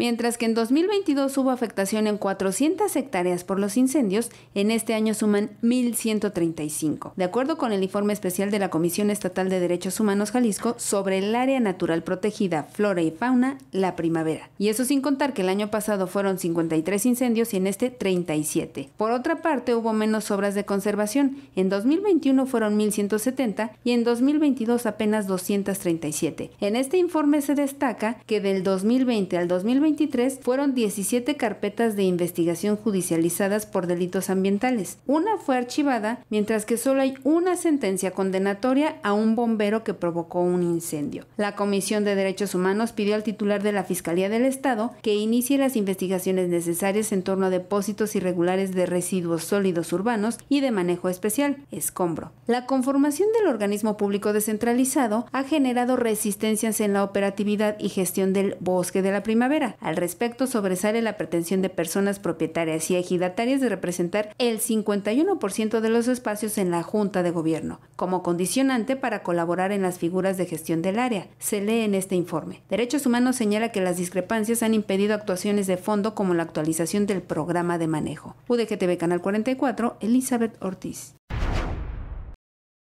Mientras que en 2022 hubo afectación en 400 hectáreas por los incendios, en este año suman 1.135. De acuerdo con el informe especial de la Comisión Estatal de Derechos Humanos Jalisco sobre el área natural protegida, flora y fauna, la primavera. Y eso sin contar que el año pasado fueron 53 incendios y en este 37. Por otra parte, hubo menos obras de conservación. En 2021 fueron 1.170 y en 2022 apenas 237. En este informe se destaca que del 2020 al 2021 fueron 17 carpetas de investigación judicializadas por delitos ambientales. Una fue archivada, mientras que solo hay una sentencia condenatoria a un bombero que provocó un incendio. La Comisión de Derechos Humanos pidió al titular de la Fiscalía del Estado que inicie las investigaciones necesarias en torno a depósitos irregulares de residuos sólidos urbanos y de manejo especial, escombro. La conformación del organismo público descentralizado ha generado resistencias en la operatividad y gestión del bosque de la primavera. Al respecto, sobresale la pretensión de personas propietarias y ejidatarias de representar el 51% de los espacios en la Junta de Gobierno, como condicionante para colaborar en las figuras de gestión del área, se lee en este informe. Derechos Humanos señala que las discrepancias han impedido actuaciones de fondo como la actualización del programa de manejo. UDGTV Canal 44, Elizabeth Ortiz.